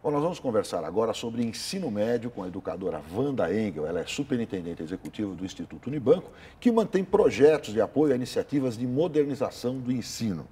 Bom, nós vamos conversar agora sobre ensino médio com a educadora Wanda Engel. Ela é superintendente executiva do Instituto Unibanco, que mantém projetos de apoio a iniciativas de modernização do ensino.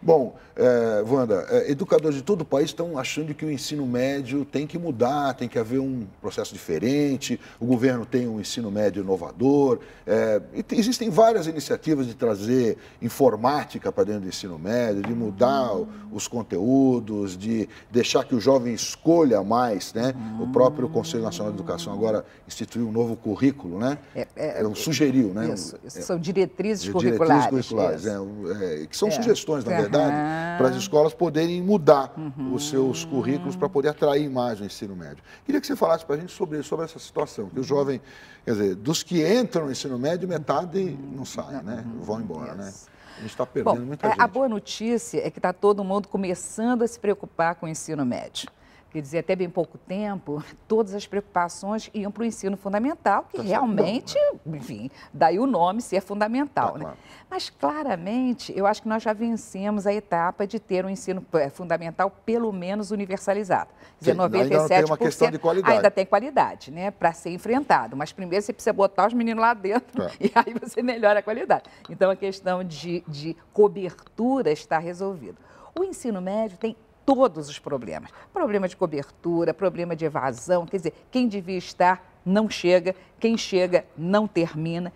Bom, eh, Wanda, eh, educadores de todo o país estão achando que o ensino médio tem que mudar, tem que haver um processo diferente, o governo tem um ensino médio inovador. Eh, existem várias iniciativas de trazer informática para dentro do ensino médio, de mudar os conteúdos, de deixar que os jovens escolha mais, né? O próprio Conselho Nacional de Educação agora instituiu um novo currículo, né? É, é, é sugeriu, né? Isso, isso é, são diretrizes curriculares. Diretrizes curriculares, né? é, que são sugestões, na verdade, uhum. para as escolas poderem mudar uhum. os seus currículos para poder atrair mais o ensino médio. Queria que você falasse para a gente sobre, sobre essa situação, que o jovem, quer dizer, dos que entram no ensino médio, metade não sai, né? uhum. né? Vão embora, né? A gente está perdendo Bom, muita gente. A boa notícia é que está todo mundo começando a se preocupar com o ensino médio quer dizer, até bem pouco tempo, todas as preocupações iam para o ensino fundamental, que tá realmente, bom, enfim, daí o nome se é fundamental. Tá, né? Claro. Mas claramente, eu acho que nós já vencemos a etapa de ter um ensino eh, fundamental pelo menos universalizado. Quer 97%. Ainda tem uma questão de qualidade. Ainda tem qualidade, né? Para ser enfrentado. Mas primeiro você precisa botar os meninos lá dentro tá. e aí você melhora a qualidade. Então a questão de, de cobertura está resolvida. O ensino médio tem todos os problemas. Problema de cobertura, problema de evasão, quer dizer, quem devia estar não chega, quem chega não termina.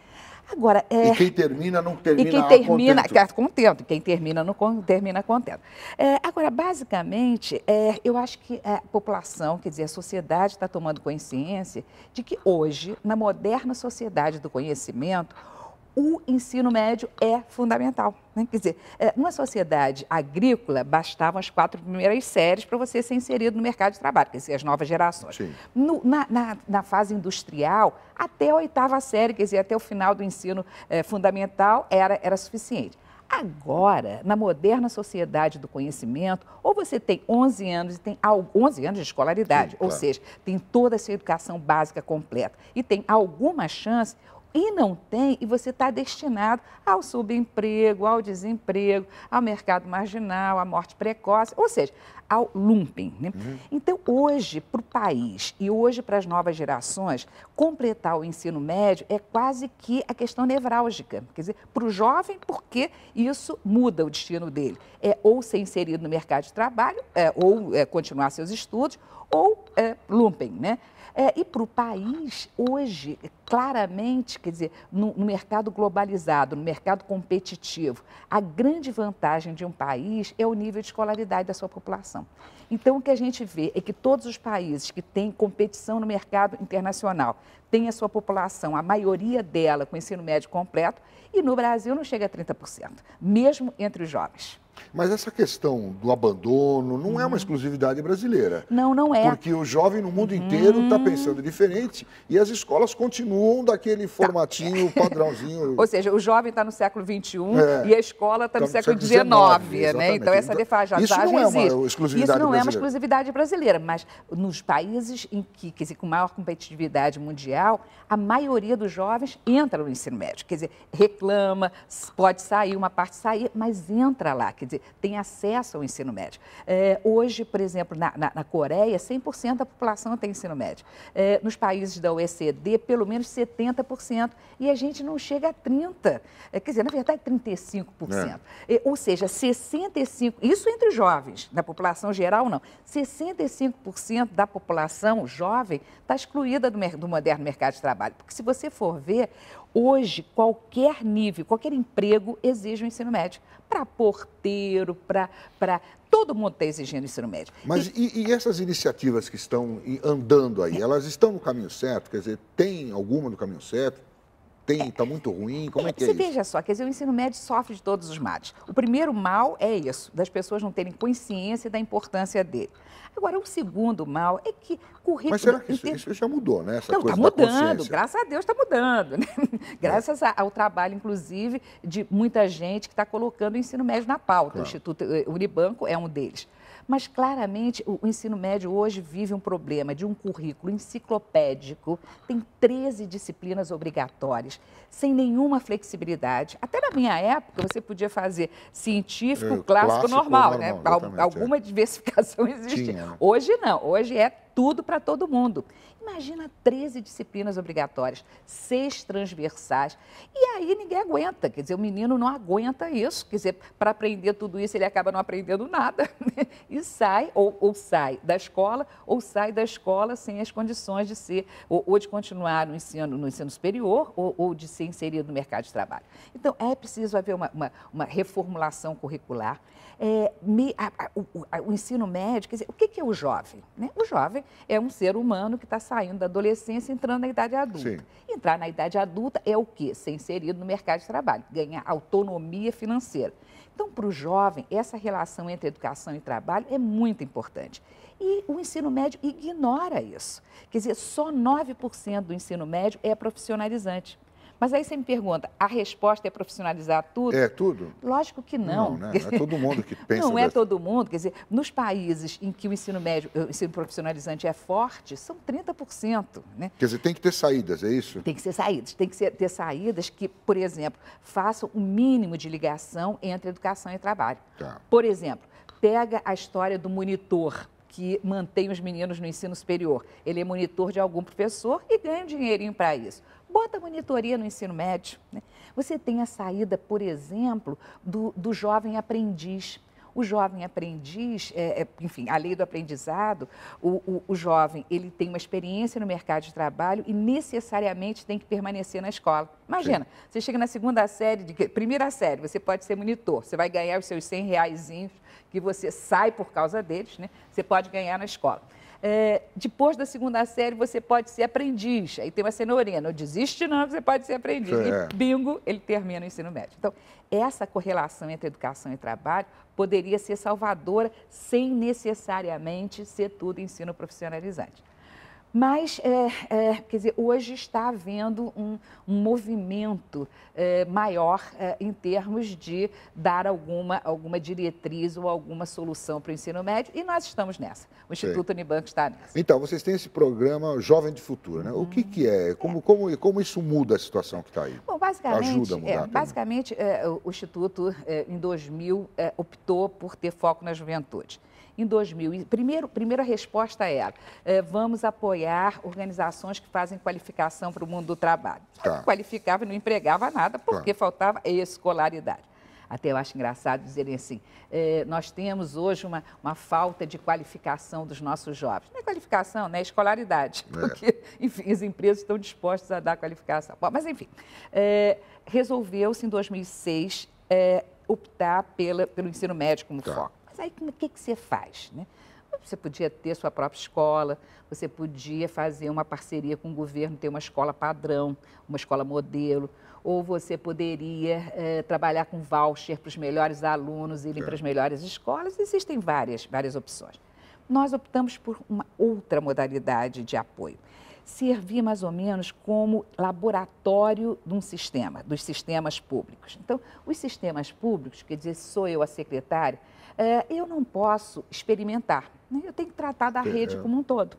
Agora, é... E quem termina não termina E quem termina, contento. contento. Quem termina não termina contento. É, agora, basicamente, é, eu acho que a população, quer dizer, a sociedade está tomando consciência de que hoje, na moderna sociedade do conhecimento, o ensino médio é fundamental. Né? Quer dizer, numa é, sociedade agrícola, bastavam as quatro primeiras séries para você ser inserido no mercado de trabalho, quer dizer, as novas gerações. No, na, na, na, fase industrial, até a oitava série, quer dizer, até o final do ensino é, fundamental, era, era suficiente. Agora, na moderna sociedade do conhecimento, ou você tem 11 anos e tem 11 anos de escolaridade, Sim, claro. ou seja, tem toda essa educação básica completa e tem alguma chance, e não tem, e você está destinado ao subemprego, ao desemprego, ao mercado marginal, à morte precoce, ou seja, ao lumping. Né? Uhum. Então, hoje, para o país e hoje para as novas gerações, completar o ensino médio é quase que a questão nevrálgica. Quer dizer, para o jovem, porque isso muda o destino dele. É ou ser inserido no mercado de trabalho, é, ou é, continuar seus estudos, ou é, lumping, né? É, e para o país, hoje, claramente, quer dizer, no, no, mercado globalizado, no mercado competitivo, a grande vantagem de um país é o nível de escolaridade da sua população. Então, o que a gente vê é que todos os países que têm competição no mercado internacional têm a sua população, a maioria dela, com ensino médio completo, e no Brasil não chega a 30%, mesmo entre os jovens. Mas essa questão do abandono não hum. é uma uhum. exclusividade brasileira. Não, não é. Porque o jovem no mundo inteiro está hum. pensando diferente e as escolas continuam daquele tá. formatinho, tá. padrãozinho. Ou seja, o jovem está no século XXI é. e a escola está no, tá no, século XIX, né? Então essa então, defasagem existe. Isso não é uma exclusividade Isso não brasileira. é uma exclusividade brasileira, mas nos países em que, quer dizer, com maior competitividade mundial, a maioria dos jovens entra no ensino médio. Quer dizer, reclama, pode sair, uma parte sair, mas entra lá. Quer quer dizer, tem acesso ao ensino médio. É, hoje, por exemplo, na, na, na Coreia, 100% da população tem ensino médio. É, nos países da OECD, pelo menos 70%, e a gente não chega a 30%. É, quer dizer, na verdade, 35%. É. é. ou seja, 65%, isso entre os jovens, na população geral, não. 65% da população jovem está excluída do, do moderno mercado de trabalho. Porque se você for ver, Hoje, qualquer nível, qualquer emprego exige o um ensino médio. Para porteiro, para. Todo mundo está exigindo ensino médio. Mas E, e... essas iniciativas que estão andando aí, elas estão no caminho certo? Quer dizer, tem alguma no caminho certo? tem, está muito ruim? Como é que é Você veja só, quer dizer, o ensino médio sofre de todos os males. O primeiro mal é isso, das pessoas não terem consciência da importância dele. Agora, o segundo mal é que currículo... Mas será que isso, isso já mudou, né? Essa não, está mudando, graças a Deus está mudando. Né? Graças é. ao trabalho, inclusive, de muita gente que está colocando o ensino médio na pauta. Claro. O Instituto eh, Unibanco é um deles. Mas claramente o, ensino médio hoje vive um problema de um currículo enciclopédico, tem 13 disciplinas obrigatórias, sem nenhuma flexibilidade. Até na minha época você podia fazer científico, é, clássico, clássico, normal, né? É. Alguma é. diversificação existia. Tinha. Né? Hoje não, hoje é tudo para todo mundo. Imagina 13 disciplinas obrigatórias, seis transversais. E aí ninguém aguenta, quer dizer, o menino não aguenta isso, quer dizer, para aprender tudo isso ele acaba não aprendendo nada né? e sai, ou, ou, sai da escola, ou sai da escola sem as condições de ser, ou, ou de continuar no ensino, no ensino superior, ou, ou, de ser inserido no mercado de trabalho. Então, é preciso haver uma, uma, uma reformulação curricular. É, me, a, a, o, a, o, ensino médio, quer dizer, o que, que é o jovem? Né? O jovem é um ser humano que está saindo saindo da adolescência entrando na idade adulta. Sim. Entrar na idade adulta é o quê? Ser inserido no mercado de trabalho, ganhar autonomia financeira. Então, para o jovem, essa relação entre educação e trabalho é muito importante. E o ensino médio ignora isso. Quer dizer, só 9% do ensino médio é profissionalizante. Mas aí você me pergunta, a resposta é profissionalizar tudo? É tudo? Lógico que não. Não, né? não é todo mundo que pensa. não é todo mundo. Quer dizer, nos países em que o ensino médio, eh, o ensino profissionalizante é forte, são 30%. Né? Quer dizer, tem que ter saídas, é isso? Tem que ser saídas. Tem que ser, ter saídas que, por exemplo, façam o um mínimo de ligação entre educação e trabalho. Tá. Por exemplo, pega a história do monitor que mantém os meninos no ensino superior. Ele é monitor de algum professor e ganha um dinheirinho para isso. Bota monitoria no ensino médio. Né? Você tem a saída, por exemplo, do, do jovem aprendiz. O jovem aprendiz, é, é, enfim, a lei do aprendizado, o, o, o, jovem ele tem uma experiência no mercado de trabalho e necessariamente tem que permanecer na escola. Imagina, Sim. você chega na segunda série, de, primeira série, você pode ser monitor, você vai ganhar os seus 100 reais que você sai por causa deles, né? Você pode ganhar na escola. É, depois da segunda série, você pode ser aprendiz. Aí tem uma cenourinha. Não desiste, não, você pode ser aprendiz. É. E bingo, ele termina o ensino médio. Então, essa correlação entre educação e trabalho poderia ser salvadora sem necessariamente ser tudo ensino profissionalizante. Mas, é, é, quer dizer, hoje está havendo um, um movimento é, maior é, em termos de dar alguma, alguma diretriz ou alguma solução para o ensino médio e nós estamos nessa. O Instituto Sim. Unibanco está nessa. Então, vocês têm esse programa Jovem de Futuro, né? O que, que é? Uhum. Como, como, como isso muda a situação que está aí? Bom, basicamente, Ajuda a mudar é, basicamente é, o Instituto, em 2000, optou por ter foco na juventude. Em 2000, primeiro, primeiro a resposta era, vamos apoiar organizações que fazem qualificação para o mundo do trabalho. Tá. Não qualificava e não empregava nada porque faltava escolaridade. Até eu acho engraçado dizerem assim: é, nós temos hoje uma, uma falta de qualificação dos nossos jovens. Não é qualificação, né? É escolaridade. É. Porque, enfim, as empresas estão dispostas a dar qualificação. Bom, mas, enfim, é, resolveu-se em 2006 é, optar pela, pelo ensino médio como tá. foco. Mas aí o que, que você faz? Né? Você podia ter sua própria escola, você podia fazer uma parceria com o governo, ter uma escola padrão, uma escola modelo, ou você poderia é, trabalhar com voucher para os melhores alunos irem é. para as é. melhores escolas. Existem várias, várias opções. Nós optamos por uma outra modalidade de apoio. Servir mais ou menos como laboratório de um sistema, dos sistemas públicos. Então, os sistemas públicos, quer dizer, sou eu a secretária, é, eu não posso experimentar. Né? Eu tenho que tratar da é. rede como um todo.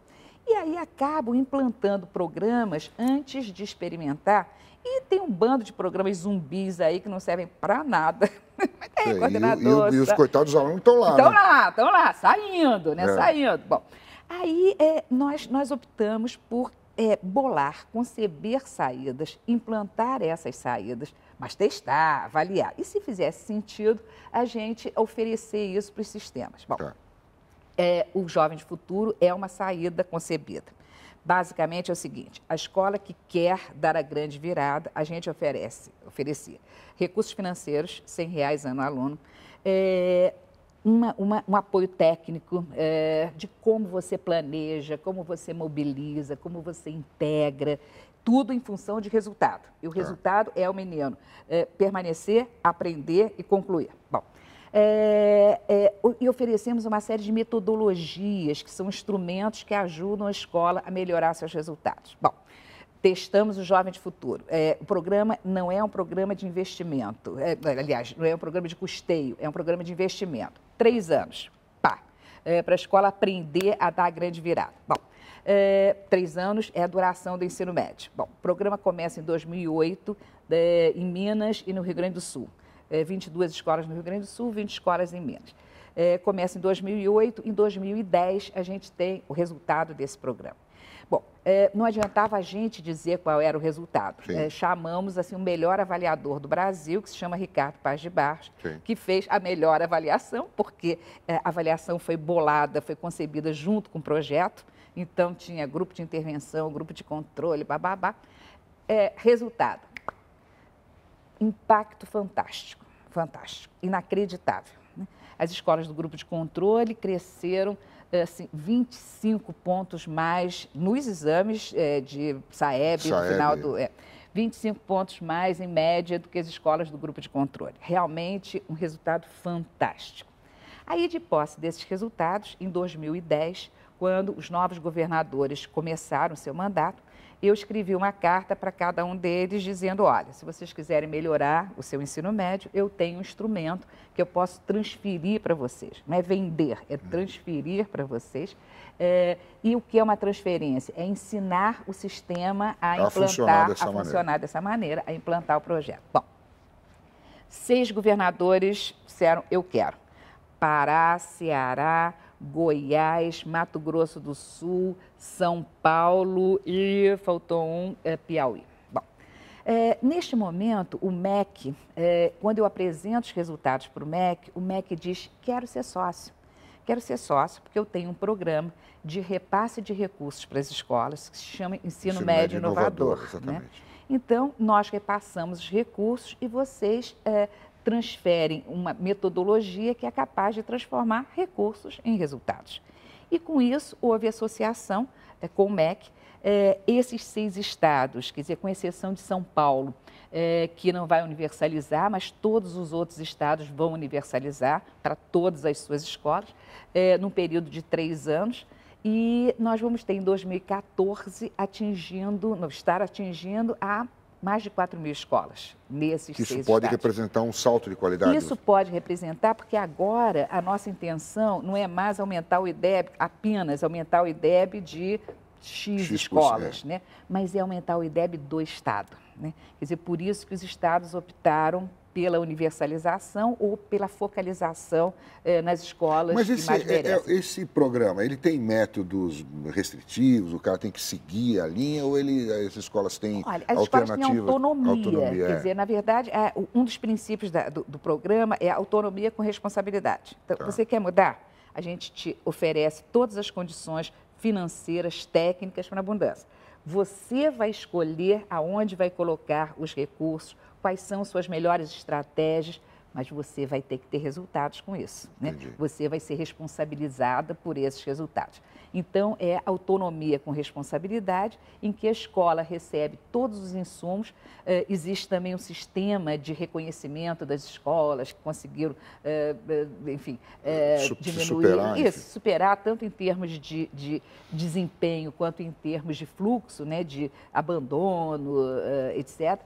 E aí acabo implantando programas antes de experimentar. E tem um bando de programas zumbis aí que não servem para nada. É, coordenador. E, e, e, os coitados não alunos estão lá. Estão né? lá, estão lá, saindo, né? É. Saindo. Bom, aí é, nós, nós optamos por é, bolar, conceber saídas, implantar essas saídas mas testar, avaliar. E se fizesse sentido, a gente oferecer isso para os sistemas. Bom, tá. é, o Jovem de Futuro é uma saída concebida. Basicamente é o seguinte: a escola que quer dar a grande virada, a gente oferece, oferecia recursos financeiros, 100 reais ano aluno, é, uma, uma, um apoio técnico é, de como você planeja, como você mobiliza, como você integra tudo em função de resultado. E o tá. resultado é, é o menino é, permanecer, aprender e concluir. Bom, é, é e oferecemos uma série de metodologias, que são instrumentos que ajudam a escola a melhorar seus resultados. Bom, testamos o jovem de futuro. É, o programa não é um programa de investimento, é, aliás, não é um programa de custeio, é um programa de investimento. Três anos, pá, é, para a escola aprender a dar a grande virada. Bom, é, três anos é a duração do ensino médio. Bom, o programa começa em 2008 é, em Minas e no Rio Grande do Sul. É, 22 escolas no Rio Grande do Sul, 20 escolas em Minas. É, começa em 2008, em 2010 a gente tem o resultado desse programa. Bom, é, não adiantava a gente dizer qual era o resultado. É, chamamos assim o melhor avaliador do Brasil, que se chama Ricardo Paz de Barros, Sim. que fez a melhor avaliação, porque é, a avaliação foi bolada, foi concebida junto com o projeto. Então, tinha grupo de intervenção, grupo de controle, bababá. É, resultado: impacto fantástico, fantástico, inacreditável. Né? As escolas do grupo de controle cresceram é, assim, 25 pontos mais nos exames é, de SAEB, SAEB, no final do. É, 25 pontos mais em média do que as escolas do grupo de controle. Realmente um resultado fantástico. Aí, de posse desses resultados, em 2010, quando os novos governadores começaram seu mandato, eu escrevi uma carta para cada um deles dizendo: olha, se vocês quiserem melhorar o seu ensino médio, eu tenho um instrumento que eu posso transferir para vocês. Não é vender, é uhum. transferir para vocês. É, e o que é uma transferência? É ensinar o sistema a, a implantar, funcionar dessa a funcionar dessa maneira, a implantar o projeto. Bom, seis governadores disseram: eu quero. Pará, Ceará, Goiás, Mato Grosso do Sul, São Paulo e faltou um, é, Piauí. Bom, é, neste momento, o MEC, é, quando eu apresento os resultados para o MEC, o MEC diz: quero ser sócio. Quero ser sócio porque eu tenho um programa de repasse de recursos para as escolas que se chama Ensino, Ensino Médio, Médio Inovador. inovador né? Então, nós repassamos os recursos e vocês é, transferem uma metodologia que é capaz de transformar recursos em resultados. E com isso, houve associação é, com o MEC, é, esses seis estados, quer dizer, com exceção de São Paulo, é, que não vai universalizar, mas todos os outros estados vão universalizar para todas as suas escolas, é, num período de três anos. E nós vamos ter em 2014 atingindo, estar atingindo a mais de 4 mil escolas nesses Isso seis pode estados. representar um salto de qualidade? Isso né? pode representar, porque agora a nossa intenção não é mais aumentar o IDEB, apenas aumentar o IDEB de X, X escolas, é. né? mas é aumentar o IDEB do Estado. Né? Quer dizer, por isso que os estados optaram pela universalização ou pela focalização eh, nas escolas Mas esse, é, é esse programa, ele tem métodos restritivos? O cara tem que seguir a linha ou ele, eh, as escolas têm Olha, as alternativas? Escolas têm autonomia. autonomia quer é. dizer, na verdade, é, um dos princípios da, do, do, programa é a autonomia com responsabilidade. Então, tá. você quer mudar? A gente te oferece todas as condições financeiras, técnicas para abundância. Você vai escolher aonde vai colocar os recursos, quais são suas melhores estratégias, mas você vai ter que ter resultados com isso. Né? Você vai ser responsabilizada por esses resultados. Então, é autonomia com responsabilidade, em que a escola recebe todos os insumos. Eh, existe também um sistema de reconhecimento das escolas que conseguiram, eh, eh, enfim, diminuir superar, isso, superar tanto em termos de, de, desempenho quanto em termos de fluxo, né, de abandono, etc.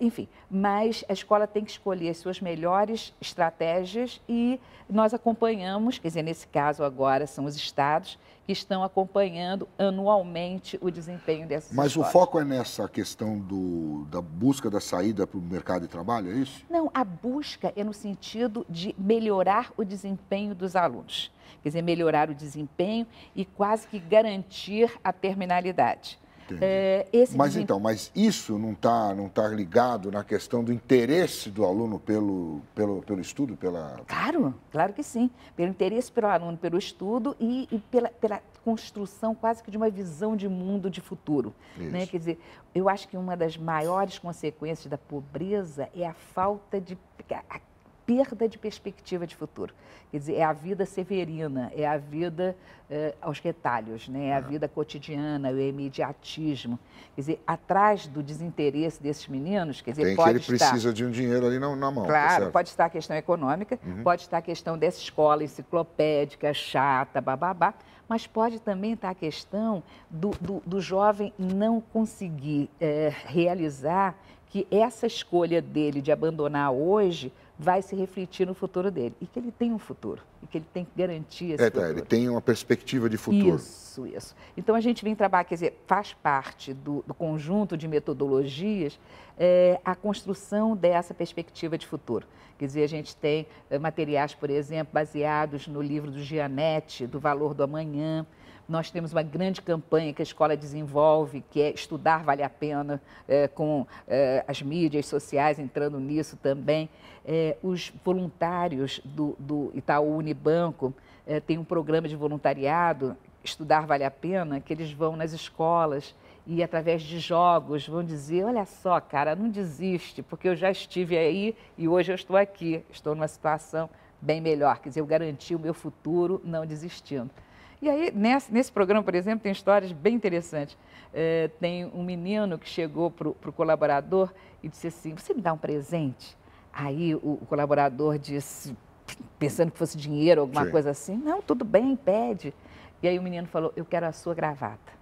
enfim, mas a escola tem que escolher as suas melhores melhores estratégias e nós acompanhamos, quer dizer, nesse caso agora são os estados que estão acompanhando anualmente o desempenho dessas Mas escolas. o foco é nessa questão do, da busca da saída para o mercado de trabalho, é isso? Não, a busca é no sentido de melhorar o desempenho dos alunos. Quer dizer, melhorar o desempenho e quase que garantir a terminalidade. É, mas então, mas isso não está não tá ligado na questão do interesse do aluno pelo, pelo, pelo estudo, pela. Claro, claro que sim. Pelo interesse pelo aluno, pelo estudo e, e pela, pela construção quase que de uma visão de mundo de futuro. Né? Quer dizer, eu acho que uma das maiores consequências da pobreza é a falta de. A, perda de perspectiva de futuro. Quer dizer, é a vida severina, é a vida eh, aos retalhos, né? é a vida cotidiana, é o imediatismo. Quer dizer, atrás do desinteresse desses meninos, quer dizer, Tem pode que ele estar... precisa de um dinheiro ali na, na mão. Tá claro, tá pode estar a questão econômica, uhum. pode estar a questão dessa escola enciclopédica, chata, bababá, mas pode também estar a questão do, do, do jovem não conseguir eh, realizar que essa escolha dele de abandonar hoje vai se refletir no futuro dele. E que ele tem um futuro, e que ele tem garantias. É, tá, ele tem uma perspectiva de futuro. Isso, isso. Então a gente vem trabalhar, quer dizer, faz parte do, do conjunto de metodologias é, a construção dessa perspectiva de futuro. Quer dizer, a gente tem é, materiais, por exemplo, baseados no livro do Gianetti, do Valor do Amanhã. Nós temos uma grande campanha que a escola desenvolve, que é Estudar Vale a Pena, é, com é, as mídias sociais entrando nisso também. É, os voluntários do, do Itaú Unibanco é, têm um programa de voluntariado, Estudar Vale a Pena, que eles vão nas escolas e através de jogos vão dizer: olha só, cara, não desiste, porque eu já estive aí e hoje eu estou aqui, estou numa situação bem melhor. Quer dizer, eu garanti o meu futuro não desistindo. E aí, nesse, nesse programa, por exemplo, tem histórias bem interessantes. É, tem um menino que chegou para o colaborador e disse assim: Você me dá um presente? Aí o, o colaborador disse, pensando que fosse dinheiro, alguma Sim. coisa assim: Não, tudo bem, pede. E aí o menino falou: Eu quero a sua gravata.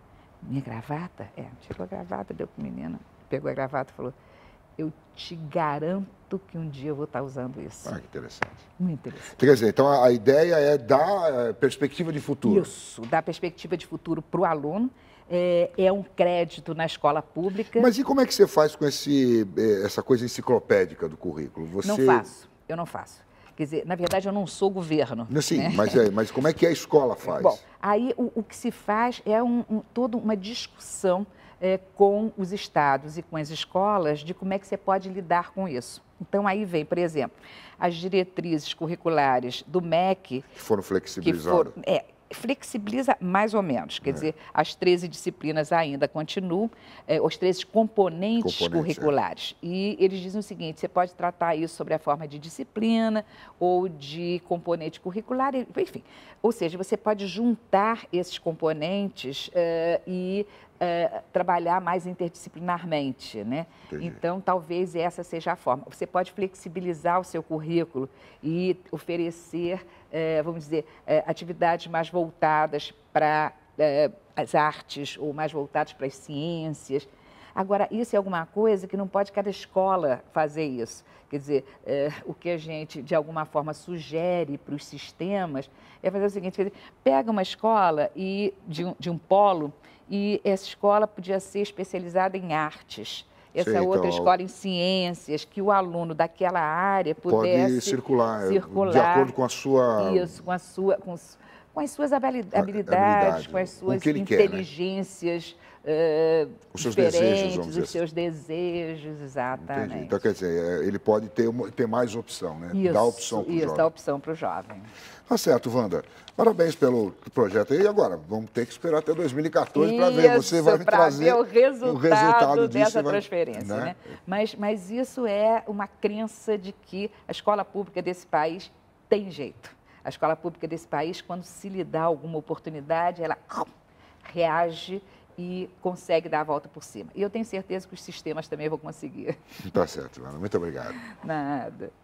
Minha gravata? É, tirou a gravata, deu para o menino, pegou a gravata e falou: eu te garanto que um dia eu vou estar usando isso. Ah, que interessante. Muito interessante. Quer dizer, então a, ideia é dar eh, perspectiva de futuro. Isso, dar perspectiva de futuro para o aluno. É, é, um crédito na escola pública. Mas e como é que você faz com esse, eh, essa coisa enciclopédica do currículo? Você... Não faço, eu não faço. Quer dizer, na verdade, eu não sou governo. Sim, né? mas, é, mas como é que a escola faz? Bom, aí o, o que se faz é um, um, toda uma discussão é, com os estados e com as escolas de como é que você pode lidar com isso. Então, aí vem, por exemplo, as diretrizes curriculares do MEC. Que foram flexibilizadas. Que foram, é, flexibiliza mais ou menos, quer é. dizer, as 13 disciplinas ainda continuam, é, os 13 componentes, componentes é. curriculares. É. E eles dizem o seguinte: você pode tratar isso sobre a forma de disciplina ou de componente curricular, enfim. Ou seja, você pode juntar esses componentes é, e é, trabalhar mais interdisciplinarmente, né? Entendi. Então, talvez essa seja a forma. Você pode flexibilizar o seu currículo e oferecer, é, vamos dizer, é, atividades mais voltadas para as artes ou mais voltadas para as ciências. Agora, isso é alguma coisa que não pode cada escola fazer isso. Quer dizer, é, o que a gente, de alguma forma, sugere para os sistemas é fazer o seguinte: dizer, pega uma escola e de de um polo e essa escola podia ser especializada em artes. Essa outra então, escola em ciências, que o aluno daquela área pudesse pode circular, circular de acordo com a sua isso, com a sua com, com as suas habilidades, com as suas com inteligências. Quer, né? Eh, os seus desejos, vamos dizer. Os seus assim. desejos, exatamente. Entendi. Então, quer dizer, eh, ele pode ter, ter mais opção, né? Isso, dá opção para o jovem. dá opção para o jovem. Tá certo, Wanda. Parabéns pelo projeto aí. Agora, vamos ter que esperar até 2014 para ver. Você vai me trazer ver o resultado, o resultado disso, dessa vai... transferência. Né? né? Mas, mas isso é uma crença de que a escola pública desse país tem jeito. A escola pública desse país, quando se lhe dá alguma oportunidade, ela hum, reage e consegue dar a volta por cima. E eu tenho certeza que os sistemas também vão conseguir. Tá certo, Ana. Muito obrigado. Nada.